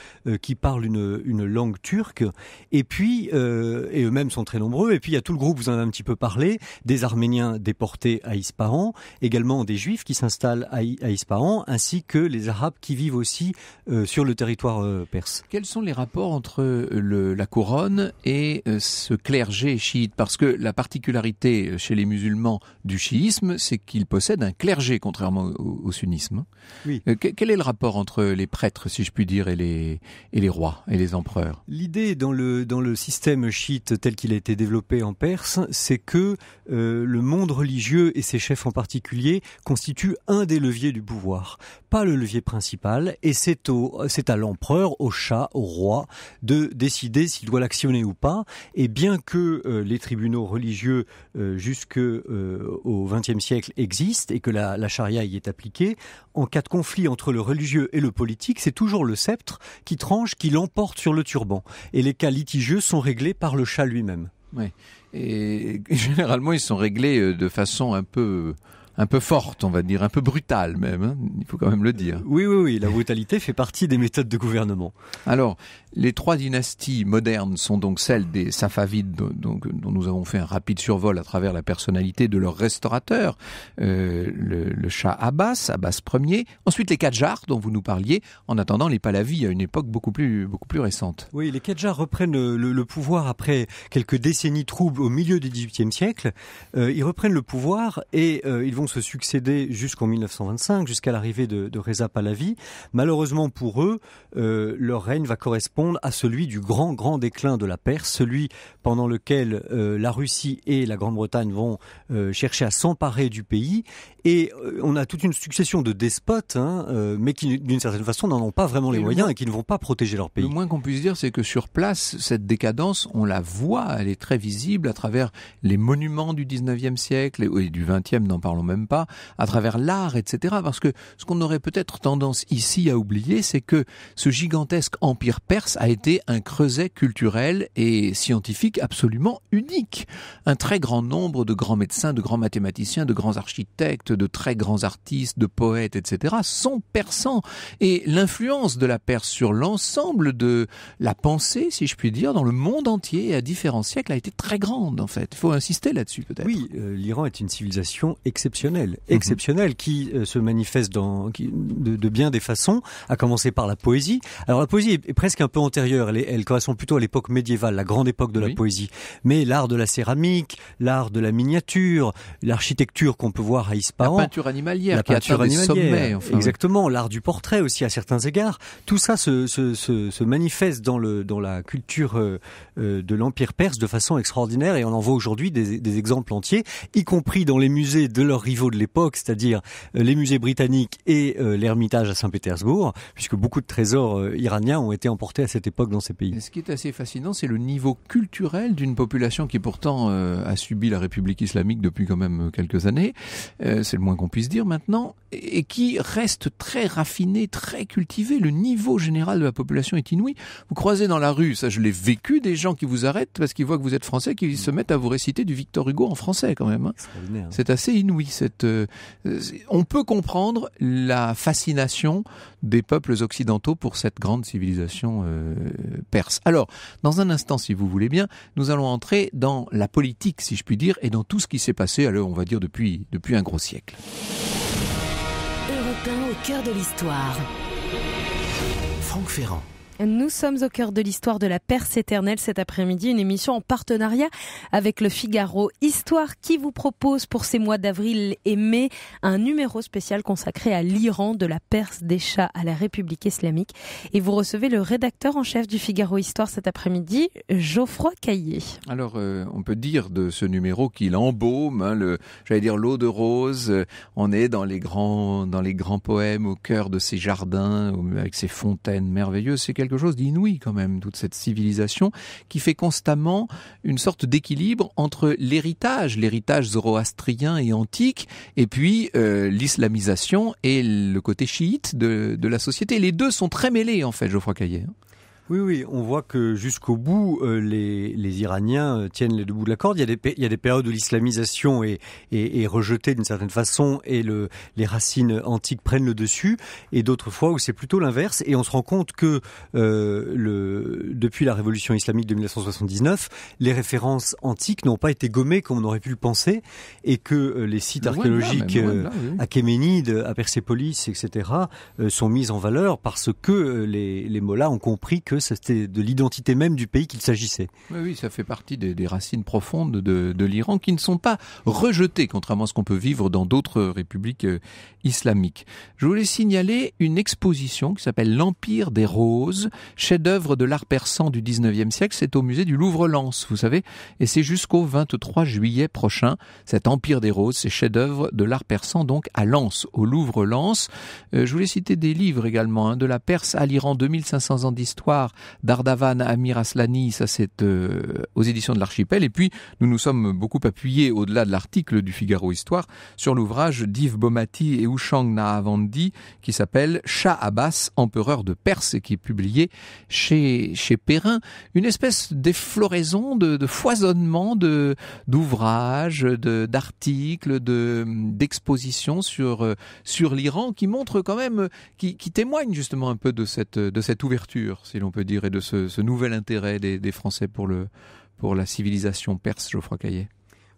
qui parlent une, une langue turque. Et puis, euh, et eux-mêmes sont très nombreux. Et puis, il y a tout le groupe, vous en avez un petit peu parlé, des Arméniens déportés à Ispahan, également des Juifs qui s'installent à, Ispahan, ainsi que les Arabes qui vivent aussi euh, sur le territoire euh, perse. Quels sont les rapports entre la couronne et ce clergé chiite Parce que la particularité chez les musulmans du chiisme, c'est qu'ils possèdent un clergé, contrairement au, sunnisme. Oui. quel est le rapport entre les prêtres, si je puis dire, et les, et les rois et les empereurs L'idée dans le dans le système chiite tel qu'il a été développé en Perse, c'est que euh, le monde religieux et ses chefs en particulier constituent un des leviers du pouvoir, pas le levier principal, et c'est, au, c'est à l'empereur, au chat, au roi, de décider s'il doit l'actionner ou pas, et bien que euh, les tribunaux religieux euh, jusqu'au euh, XXe siècle existent et que la, charia y est appliquée, en cas de conflit entre le religieux et le politique, c'est toujours le sceptre qui tranche, qui l'emporte sur le turban. Et les litigieux sont réglés par le chat lui-même. Oui. Et généralement, ils sont réglés euh, de façon un peu un peu forte, on va dire, un peu brutale même, hein, il faut quand même le dire. Oui, oui, oui, la brutalité fait partie des méthodes de gouvernement. Alors, les trois dynasties modernes sont donc celles des Safavides, dont, nous avons fait un rapide survol à travers la personnalité de leur restaurateur, euh, le, le, Shah Abbas, Abbas Ier, ensuite les Qadjars dont vous nous parliez, en attendant les Pahlavis à une époque beaucoup plus, beaucoup plus récente. Oui, les Qadjars reprennent euh, le, pouvoir après quelques décennies troubles au milieu du XVIIIe siècle, euh, ils reprennent le pouvoir et ils vont se succéder jusqu'en 1925, jusqu'à l'arrivée de, de, Reza Pahlavi. Malheureusement pour eux, euh, leur règne va correspondre à celui du grand, grand déclin de la Perse, celui pendant lequel euh, la Russie et la Grande-Bretagne vont euh, chercher à s'emparer du pays. Et on a toute une succession de despotes, hein, mais qui, d'une certaine façon, n'en ont pas vraiment les moyens et qui ne vont pas protéger leur pays. Le moins qu'on puisse dire, c'est que sur place, cette décadence, on la voit, elle est très visible à travers les monuments du 19e siècle et du 20e, n'en parlons même pas, à travers l'art, etc. Parce que ce qu'on aurait peut-être tendance ici à oublier, c'est que ce gigantesque empire perse a été un creuset culturel et scientifique absolument unique. Un très grand nombre de grands médecins, de grands mathématiciens, de grands architectes, de très grands artistes, de poètes, etc. sont persans. Et l'influence de la Perse sur l'ensemble de la pensée, si je puis dire, dans le monde entier à différents siècles a été très grande, en fait. Il faut insister là-dessus, peut-être. Oui, euh, l'Iran est une civilisation exceptionnelle Mhm. exceptionnel, qui euh, se manifeste dans, de, bien des façons, à commencer par la poésie. Alors la poésie est, presque un peu antérieure, elle, correspond plutôt à l'époque médiévale, la grande époque de la poésie. Mais l'art de la céramique, l'art de la miniature, l'architecture qu'on peut voir à Ispahan, la peinture animalière, la peinture exactement, l'art du portrait aussi à certains égards. Tout ça se, manifeste dans le dans la culture euh, euh, de l'empire perse de façon extraordinaire et on en voit aujourd'hui des, des exemples entiers, y compris dans les musées de leur rivaux de l'époque, c'est-à-dire euh, les musées britanniques et euh, l'Ermitage à Saint-Pétersbourg, puisque beaucoup de trésors euh, iraniens ont été emportés à cette époque dans ces pays. ce qui est assez fascinant, c'est le niveau culturel d'une population qui pourtant a subi la République islamique depuis quand même quelques années, c'est le moins qu'on puisse dire maintenant, et qui reste très raffinée, très cultivée. Le niveau général de la population est inouï. Vous croisez dans la rue, ça je l'ai vécu, des gens qui vous arrêtent parce qu'ils voient que vous êtes français, qui se mettent à vous réciter du Victor Hugo en français quand même. Hein. C'est assez inouï. Euh, on peut comprendre la fascination des peuples occidentaux pour cette grande civilisation euh, perse. Alors, dans un instant, si vous voulez bien, nous allons entrer dans la politique, si je puis dire, et dans tout ce qui s'est passé, alors on va dire depuis depuis un gros siècle. au cœur de l'histoire. Franck Ferrand. Nous sommes au cœur de l'histoire de la Perse éternelle cet après-midi, une émission en partenariat avec le Figaro Histoire qui vous propose pour ces mois d'avril et mai un numéro spécial consacré à l'Iran de la Perse des Chats à la République islamique. Et vous recevez le rédacteur en chef du Figaro Histoire cet après-midi, Geoffroy Caillé. Alors, euh, on peut dire de ce numéro qu'il embaume, hein, le, j'allais dire l'eau de rose. Euh, on est dans les grands, dans les grands poèmes au cœur de ces jardins, avec ces fontaines merveilleuses. C'est quelque chose d'inouï quand même, toute cette civilisation qui fait constamment une sorte d'équilibre entre l'héritage, l'héritage zoroastrien et antique, et puis euh, l'islamisation et le côté chiite de, la société. Les deux sont très mêlés en fait, Geoffroy Caillet. Hein. Oui, on voit que jusqu'au bout, euh, les, Iraniens euh, tiennent les deux bouts de la corde. Il y a des, périodes où l'islamisation est, rejetée d'une certaine façon et les racines antiques prennent le dessus, et d'autres fois où c'est plutôt l'inverse. Et on se rend compte que euh, depuis la révolution islamique de 1979, les références antiques n'ont pas été gommées comme on aurait pu le penser, et que les sites archéologiques à Kéménide, à Persépolis, etc., sont mis en valeur parce que les, les Mollahs ont compris que c'était de l'identité même du pays qu'il s'agissait. Oui, ça fait partie des, racines profondes de, l'Iran qui ne sont pas rejetées, contrairement à ce qu'on peut vivre dans d'autres républiques euh, islamiques. Je voulais signaler une exposition qui s'appelle L'Empire des Roses, chef-d'œuvre de l'art persan du 19e siècle. C'est au musée du Louvre-Lens, vous savez, et c'est jusqu'au 23 juillet prochain. Cet Empire des Roses, ces chef dœuvre de l'art persan, donc à Lens, au Louvre-Lens. Euh, je voulais citer des livres également, hein, de la Perse à l'Iran, 2500 ans d'histoire d'Ardavan Amir Aslani, ça c'est euh, aux éditions de l'Archipel. Et puis nous nous sommes beaucoup appuyés au-delà de l'article du Figaro Histoire sur l'ouvrage d'Yves Bomati et Ushang Nahavandi qui s'appelle Shah Abbas, empereur de Perse, et qui est publié chez, chez Perrin. Une espèce d'effloraison, de, foisonnement de, d'ouvrages, de, d'articles, de, d'expositions sur, euh, sur l'Iran qui montre quand même, qui, qui témoigne justement un peu de cette, de cette ouverture, si l'on peut peut dire, et de ce, nouvel intérêt des, Français pour, le, pour la civilisation perse, Geoffroy Caillet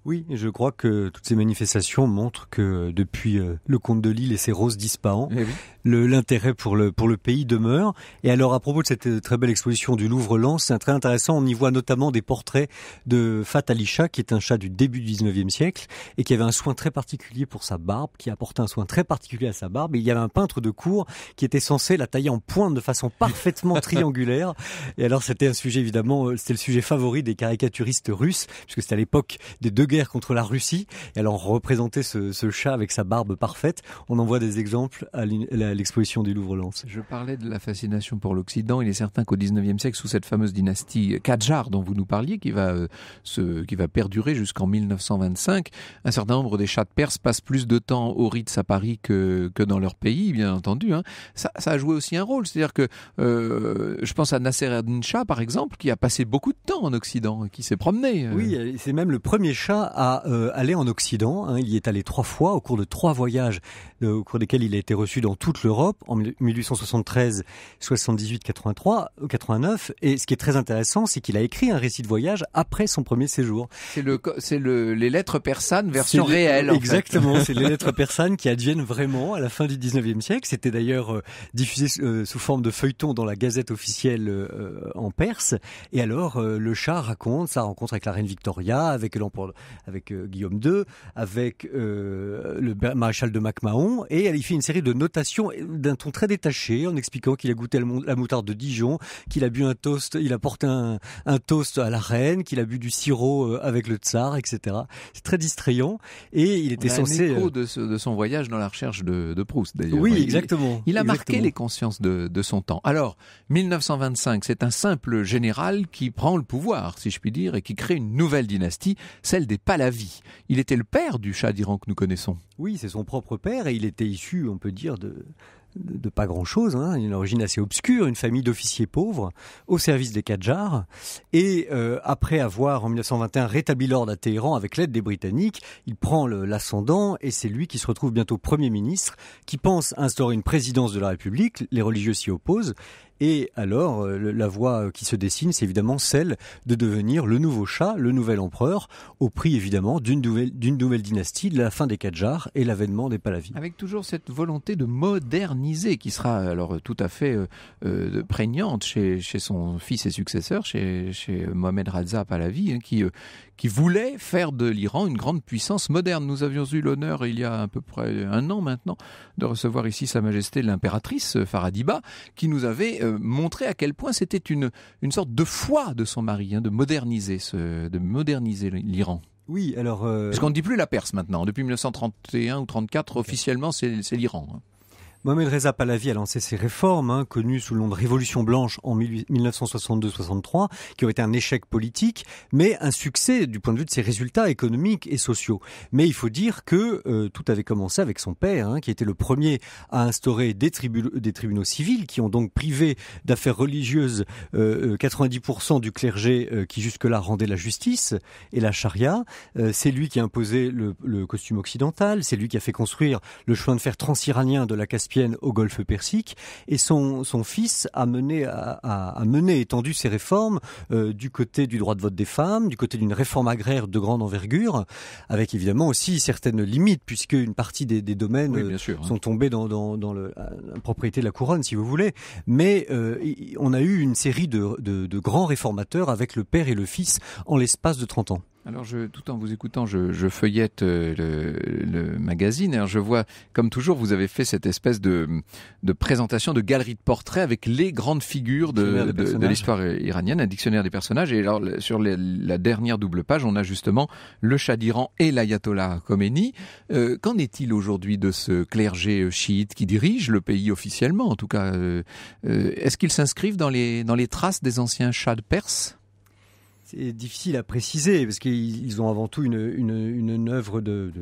oui, je crois que toutes ces manifestations montrent que euh, depuis euh, le comte de Lille et ses roses disparants, eh l'intérêt pour le, pour le pays demeure. Et alors à propos de cette euh, très belle exposition du Louvre-Lens, c'est très intéressant, on y voit notamment des portraits de Fatalisha qui est un chat du début du 19e siècle, et qui avait un soin très particulier pour sa barbe, qui apportait un soin très particulier à sa barbe. Et il y avait un peintre de cour qui était censé la tailler en pointe de façon parfaitement triangulaire. Et alors c'était un sujet évidemment, c'était le sujet favori des caricaturistes russes, puisque c'était à l'époque des deux guerres contre la Russie. Et alors représenter ce, chat avec sa barbe parfaite, on en voit des exemples à l'exposition du Louvre-Lens. Je parlais de la fascination pour l'Occident. Il est certain qu'au XIXe siècle, sous cette fameuse dynastie Qajar dont vous nous parliez, qui va, ce euh, qui va perdurer jusqu'en 1925, un certain nombre des chats de Perse passent plus de temps au Ritz à Paris que, que dans leur pays, bien entendu. Hein. Ça, a joué aussi un rôle. C'est-à-dire que euh, je pense à Nasser Adin par exemple, qui a passé beaucoup de temps en Occident, qui s'est promené. Euh. Oui, c'est même le premier chat à euh, aller en Occident. Hein. Il y est allé trois fois au cours de trois voyages au cours desquels il a été reçu dans toute l'Europe en 1873, 78, 83, 89. Et ce qui est très intéressant, c'est qu'il a écrit un récit de voyage après son premier séjour. C'est le, c'est le, les lettres persanes version réelle. exactement, c'est les lettres persanes qui adviennent vraiment à la fin du 19e siècle. C'était d'ailleurs euh, diffusé euh, sous forme de feuilleton dans la Gazette officielle euh, en Perse. Et alors, le chat raconte sa rencontre avec la reine Victoria, avec l'empereur, avec Guillaume II, avec le maréchal de MacMahon et elle fait une série de notations d'un ton très détaché en expliquant qu'il a goûté la moutarde de Dijon, qu'il a bu un toast, il a porté un, toast à la reine, qu'il a bu du sirop euh, avec le tsar, etc. C'est très distrayant et il était censé. Un écho euh, de, de, son voyage dans la recherche de, Proust d'ailleurs. Oui, exactement. Il, a marqué les consciences de, son temps. Alors 1925, c'est un simple général qui prend le pouvoir, si je puis dire, et qui crée une nouvelle dynastie, celle des Palavis Il était le père du chat d'Iran que nous connaissons. Oui, c'est son propre père et il était issu, on peut dire, de, pas grand-chose, hein, une origine assez obscure, une famille d'officiers pauvres au service des Qadjars. Et euh, après avoir en 1921 rétabli l'ordre à Téhéran avec l'aide des Britanniques, il prend l'ascendant et c'est lui qui se retrouve bientôt Premier ministre, qui pense instaurer une présidence de la République, les religieux s'y opposent, et alors, euh, la voie euh, qui se dessine, c'est évidemment celle de devenir le nouveau chat, le nouvel empereur, au prix évidemment d'une nouvelle, d'une nouvelle dynastie, de la fin des Qadjars et l'avènement des Pahlavis. Avec toujours cette volonté de moderniser qui sera alors euh, tout à fait prégnante chez, chez, son fils et successeur, chez, Mohamed Raza Pahlavi, hein, qui, qui voulait faire de l'Iran une grande puissance moderne. Nous avions eu l'honneur, il y a à peu près un an maintenant, de recevoir ici Sa Majesté l'impératrice Faradiba, qui nous avait euh, montrer à quel point c'était une, sorte de foi de son mari, hein, de moderniser ce, de moderniser l'Iran. Oui, alors. Euh, Parce qu'on ne dit plus la Perse maintenant. Depuis 1931 ou 34, officiellement, c'est l'Iran. Hein. Mohamed Reza Pahlavi a lancé ses réformes, hein, connues sous le nom de Révolution blanche en 1962-63, qui ont été un échec politique, mais un succès du point de vue de ses résultats économiques et sociaux. Mais il faut dire que euh, tout avait commencé avec son père, hein, qui était le premier à instaurer des, tribunaux civils, qui ont donc privé d'affaires religieuses 90% euh, euh, du clergé qui jusque-là rendait la justice et la charia. c'est lui qui a imposé le, costume occidental, c'est lui qui a fait construire le chemin de fer transiranien de la question au golfe Persique. Et son, fils a mené, a, étendu ses réformes euh, du côté du droit de vote des femmes, du côté d'une réforme agraire de grande envergure, avec évidemment aussi certaines limites, puisque une partie des, domaines euh, hein. sont tombés dans, la propriété de la couronne, si vous voulez. Mais euh, on a eu une série de, de grands réformateurs avec le père et le fils en l'espace de 30 ans. Alors, je, tout en vous écoutant, je, je feuillette euh, le, le magazine. Alors hein, je vois, comme toujours, vous avez fait cette espèce de, de présentation de galerie de portraits avec les grandes figures de, de, l'histoire iranienne, un dictionnaire des personnages. Et alors, sur la dernière double page, on a justement le Shah d'Iran et l'ayatollah Khomeini. Euh, qu'en est-il aujourd'hui de ce clergé euh, chiite qui dirige le pays officiellement, en tout cas Est-ce qu'ils s'inscrivent dans les, dans les traces des anciens Shahs de Perse c'est difficile à préciser parce qu'ils ont avant tout une, une, œuvre de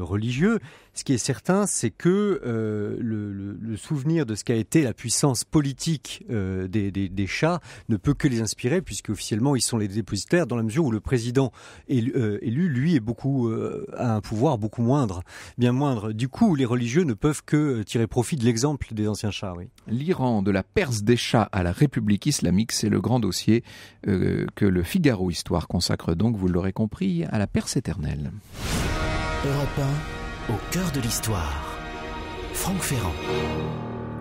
religieux. Ce qui est certain, c'est que euh, le, souvenir de ce qu'a été la puissance politique euh, des, chats ne peut que les inspirer, puisque officiellement ils sont les dépositaires, dans la mesure où le président élu, euh, lui, est beaucoup, a un pouvoir beaucoup moindre, bien moindre. Du coup, les religieux ne peuvent que tirer profit de l'exemple des anciens chats. Oui. L'Iran, de la Perse des chats à la République islamique, c'est le grand dossier que le Figaro Histoire consacre donc, vous l'aurez compris, à la Perse éternelle. Au cœur de l'histoire, Franck Ferrand.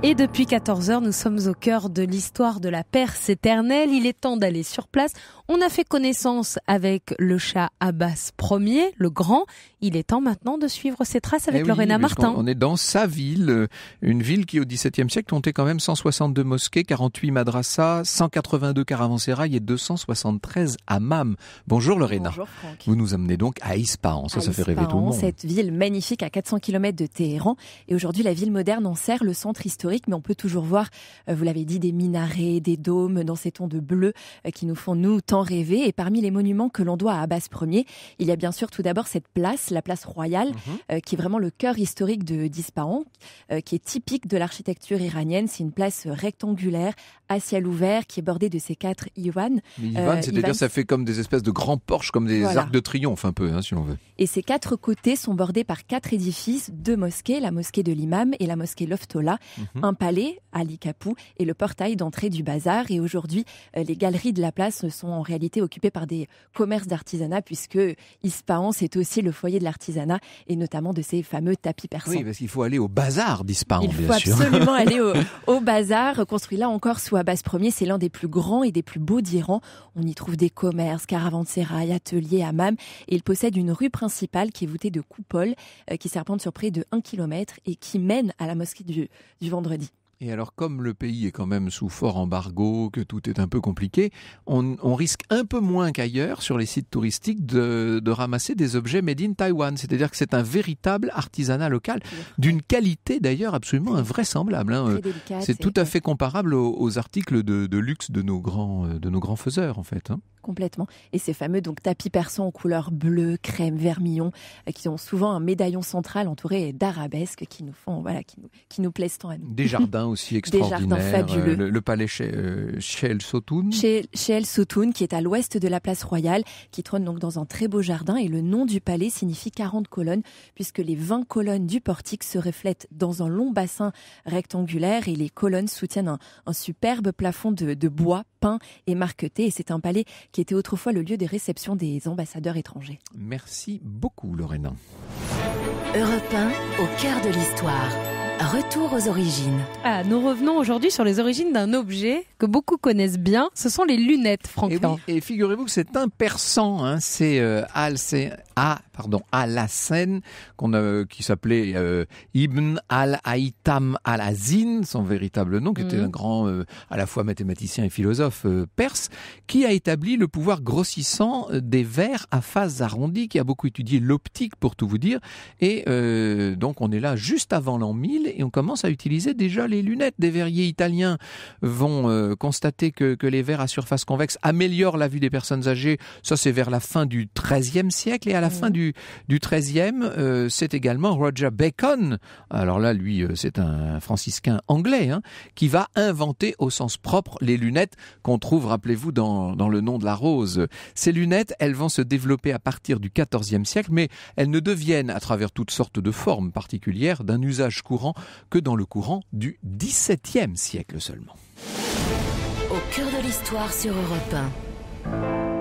Et depuis 14 heures, nous sommes au cœur de l'histoire de la Perse éternelle. Il est temps d'aller sur place. On a fait connaissance avec le chat Abbas Ier, le grand. Il est temps maintenant de suivre ses traces avec eh Lorena Martin. On est dans sa ville, une ville qui au XVIIe siècle comptait quand même 162 mosquées, 48 madrassas, 182 caravansérails et 273 hammams. Bonjour Lorena. Bonjour Franck. Vous nous amenez donc à Ispahan, ça, ça fait rêver tout le monde. Cette ville magnifique à 400 km de Téhéran. Et aujourd'hui, la ville moderne en sert le centre historique, mais on peut toujours voir, euh, vous l'avez dit, des minarets, des dômes dans ces tons de bleu euh, qui nous font, nous, tant rêver Et parmi les monuments que l'on doit à Abbas Ier, il y a bien sûr tout d'abord cette place, la place royale, mhm. euh, qui est vraiment le cœur historique de d'Ispahan, euh, qui est typique de l'architecture iranienne. C'est une place rectangulaire, à ciel ouvert, qui est bordée de ces quatre iwan. Euh, iwan, c'est-à-dire ça fait comme des espèces de grands porches, comme des arcs de triomphe un peu, hein, si on veut. Et ces quatre côtés sont bordés par quatre édifices, deux mosquées, la mosquée de l'imam et la mosquée Loftola, mhm. un palais, Ali Kapou, et le portail d'entrée du bazar. Et aujourd'hui, les galeries de la place sont en réalité occupée par des commerces d'artisanat, puisque Ispahan, c'est aussi le foyer de l'artisanat, et notamment de ces fameux tapis persans. Oui, parce qu'il faut aller au bazar d'Ispahan, bien sûr. Il faut absolument aller au, bazar, construit là encore sous Abbas Ier. C'est l'un des plus grands et des plus beaux d'Iran. On y trouve des commerces, caravansérail, ateliers, hammams. et il possède une rue principale qui est voûtée de coupoles, euh, qui serpente sur près de 1 km et qui mène à la mosquée du vendredi. Et alors, comme le pays est quand même sous fort embargo, que tout est un peu compliqué, on, risque un peu moins qu'ailleurs sur les sites touristiques de, ramasser des objets made in Taiwan. C'est-à-dire que c'est un véritable artisanat local, d'une qualité d'ailleurs absolument invraisemblable. Hein. C'est tout à fait comparable aux, articles de, luxe de nos grands, de nos grands faiseurs, en fait. Hein. Complètement. Et ces fameux donc tapis persans en couleur bleue, crème, vermillon, euh, qui ont souvent un médaillon central entouré d'arabesques qui nous font voilà, qui nous, qui nous plaisent tant à nous. Des jardins aussi extraordinaires. Des jardins euh, fabuleux. Le, palais chez, euh, El Sotoun. Chez, El Sotoun, qui est à l'ouest de la place royale, qui trône donc dans un très beau jardin et le nom du palais signifie 40 colonnes puisque les 20 colonnes du portique se reflètent dans un long bassin rectangulaire et les colonnes soutiennent un, superbe plafond de bois peint et marqueté. Et c'est un palais qui était autrefois le lieu des réceptions des ambassadeurs étrangers. Merci beaucoup, Lorena. Europe 1, au cœur de l'histoire. Retour aux origines. Ah, nous revenons aujourd'hui sur les origines d'un objet que beaucoup connaissent bien. Ce sont les lunettes, Franck. Et, figurez-vous que c'est un persan. Hein. C'est euh, Al, A, pardon, al qu'on qui s'appelait euh, Ibn al-Aitam al-Azin, son véritable nom, qui était mhm. un grand, euh, à la fois mathématicien et philosophe euh, perse, qui a établi le pouvoir grossissant des verres à faces arrondies, qui a beaucoup étudié l'optique pour tout vous dire, et euh, donc on est là juste avant l'an 1000 et on commence à utiliser déjà les lunettes. Des verriers italiens vont euh, constater que, que, les verres à surface convexe améliorent la vue des personnes âgées. Ça c'est vers la fin du XIIIe siècle et à la mm. fin du, du XIIIe, euh, c'est également Roger Bacon. Alors là, lui, c'est un franciscain anglais hein, qui va inventer au sens propre les lunettes qu'on trouve, rappelez-vous, dans, dans le nom de la rose. Ces lunettes, elles vont se développer à partir du XIVe siècle, mais elles ne deviennent à travers toute sorte de forme particulière d'un usage courant que dans le courant du XVIIe siècle seulement. Au cœur de l'histoire sur Europe